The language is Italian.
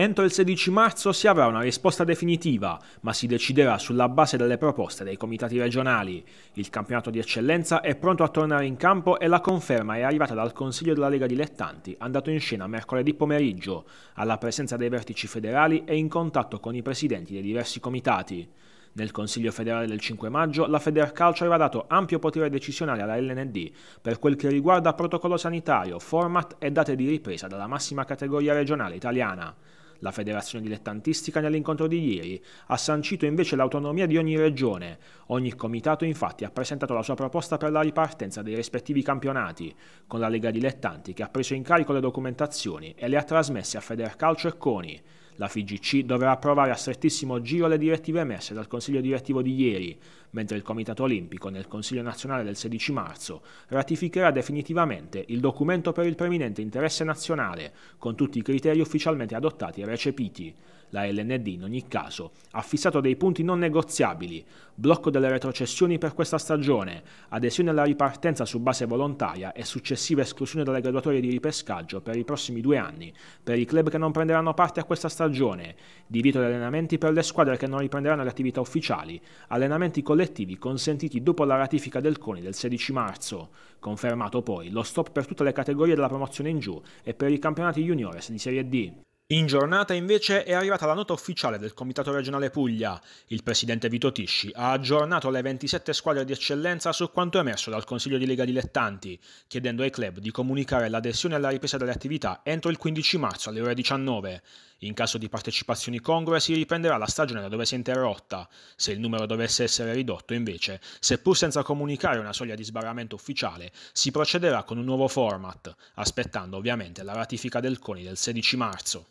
Entro il 16 marzo si avrà una risposta definitiva, ma si deciderà sulla base delle proposte dei comitati regionali. Il campionato di eccellenza è pronto a tornare in campo e la conferma è arrivata dal Consiglio della Lega Dilettanti, andato in scena mercoledì pomeriggio, alla presenza dei vertici federali e in contatto con i presidenti dei diversi comitati. Nel Consiglio federale del 5 maggio la Federcalcio aveva dato ampio potere decisionale alla LND per quel che riguarda protocollo sanitario, format e date di ripresa dalla massima categoria regionale italiana. La federazione dilettantistica nell'incontro di ieri ha sancito invece l'autonomia di ogni regione. Ogni comitato infatti ha presentato la sua proposta per la ripartenza dei rispettivi campionati, con la Lega Dilettanti che ha preso in carico le documentazioni e le ha trasmesse a Federcalcio e Coni. La FIGC dovrà approvare a strettissimo giro le direttive emesse dal Consiglio direttivo di ieri, mentre il Comitato Olimpico nel Consiglio nazionale del 16 marzo ratificherà definitivamente il documento per il preminente interesse nazionale, con tutti i criteri ufficialmente adottati e recepiti. La LND in ogni caso ha fissato dei punti non negoziabili, blocco delle retrocessioni per questa stagione, adesione alla ripartenza su base volontaria e successiva esclusione dalle graduatorie di ripescaggio per i prossimi due anni per i club che non prenderanno parte a questa stagione, divieto di allenamenti per le squadre che non riprenderanno le attività ufficiali, allenamenti collettivi consentiti dopo la ratifica del CONI del 16 marzo, confermato poi lo stop per tutte le categorie della promozione in giù e per i campionati juniores di Serie D. In giornata invece è arrivata la nota ufficiale del Comitato regionale Puglia. Il presidente Vito Tisci ha aggiornato le 27 squadre di eccellenza su quanto emerso dal Consiglio di Lega Dilettanti, chiedendo ai club di comunicare l'adesione alla ripresa delle attività entro il 15 marzo alle ore 19. In caso di partecipazioni congrue si riprenderà la stagione da dove si è interrotta. Se il numero dovesse essere ridotto invece, seppur senza comunicare una soglia di sbarramento ufficiale, si procederà con un nuovo format, aspettando ovviamente la ratifica del CONI del 16 marzo.